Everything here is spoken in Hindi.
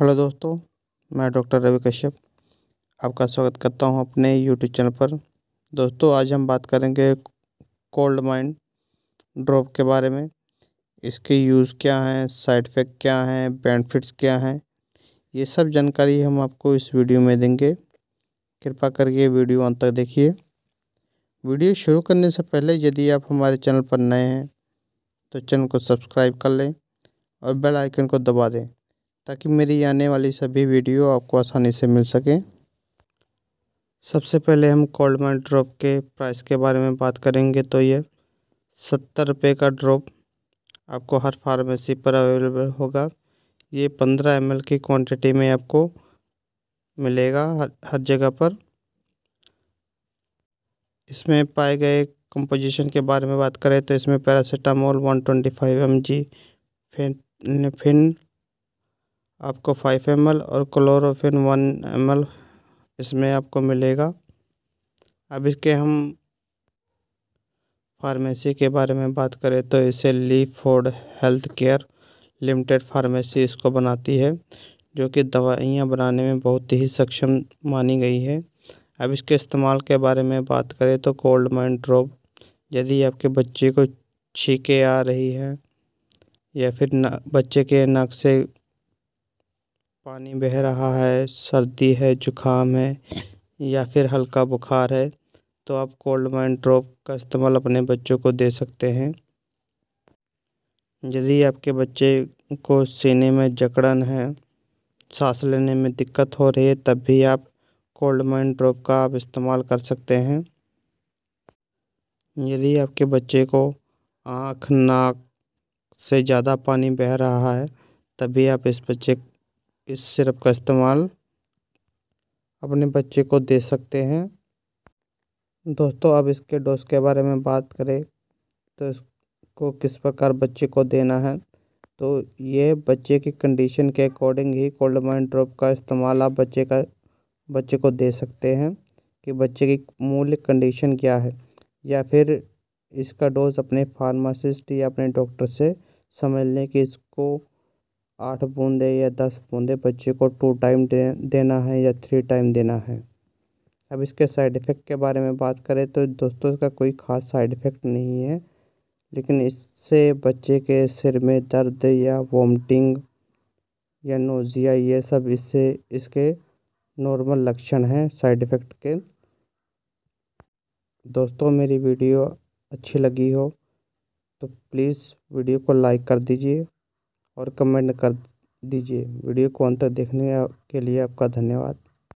हेलो दोस्तों मैं डॉक्टर रवि कश्यप आपका स्वागत करता हूं अपने यूट्यूब चैनल पर दोस्तों आज हम बात करेंगे कोल्ड माइंड ड्रॉप के बारे में इसके यूज़ क्या हैं साइड इफ़ेक्ट क्या हैं बेनिफिट्स क्या हैं ये सब जानकारी हम आपको इस वीडियो में देंगे कृपा करके वीडियो अंत तक देखिए वीडियो शुरू करने से पहले यदि आप हमारे चैनल पर नए हैं तो चैनल को सब्सक्राइब कर लें और बेल आइकन को दबा दें ताकि मेरी आने वाली सभी वीडियो आपको आसानी से मिल सके सबसे पहले हम कोल्ड माइन ड्रॉप के प्राइस के बारे में बात करेंगे तो ये सत्तर रुपये का ड्रॉप आपको हर फार्मेसी पर अवेलेबल होगा ये पंद्रह एम की क्वांटिटी में आपको मिलेगा हर हर जगह पर इसमें पाए गए कंपोजिशन के बारे में बात करें तो इसमें paracetamol one twenty five M G फिन फिन आपको फाइव एम और क्लोरोफिन वन एम इसमें आपको मिलेगा अब इसके हम फार्मेसी के बारे में बात करें तो इसे Leeford healthcare limited pharmacy इसको बनाती है जो कि दवाइयाँ बनाने में बहुत ही सक्षम मानी गई है अब इसके इस्तेमाल के बारे में बात करें तो कोल्ड माइंड ड्रॉप यदि आपके बच्चे को छीके आ रही है या फिर बच्चे के नाक से पानी बह रहा है सर्दी है जुकाम है या फिर हल्का बुखार है तो आप कोल्ड माइंड ड्रॉप का इस्तेमाल अपने बच्चों को दे सकते हैं यदि आपके बच्चे को सीने में जकड़न है सांस लेने में दिक्कत हो रही है तब भी आप कोल्ड माइंड ड्रॉप का आप इस्तेमाल कर सकते हैं यदि आपके बच्चे को आँख नाक से ज़्यादा पानी बह रहा है तभी आप इस बच्चे इस सिरप का इस्तेमाल अपने बच्चे को दे सकते हैं दोस्तों अब इसके डोज के बारे में बात करें तो इसको किस प्रकार बच्चे को देना है तो ये बच्चे की कंडीशन के अकॉर्डिंग ही कोल्ड माइंड ड्रॉप का इस्तेमाल आप बच्चे का बच्चे को दे सकते हैं कि बच्चे की मूल कंडीशन क्या है या फिर इसका डोज अपने फार्मासिस्ट या अपने डॉक्टर से समझ लें कि इसको आठ बूंदे या दस बूंदे बच्चे को टू टाइम दे, देना है या थ्री टाइम देना है अब इसके साइड इफ़ेक्ट के बारे में बात करें तो दोस्तों इसका कोई ख़ास साइड इफ़ेक्ट नहीं है लेकिन इससे बच्चे के सिर में दर्द या वोमटिंग या नोज़िया ये सब इससे इसके नॉर्मल लक्षण हैं साइड इफ़ेक्ट के दोस्तों मेरी वीडियो अच्छी लगी हो तो प्लीज़ वीडियो को लाइक कर दीजिए और कमेंट कर दीजिए वीडियो को अंत तक देखने के लिए आपका धन्यवाद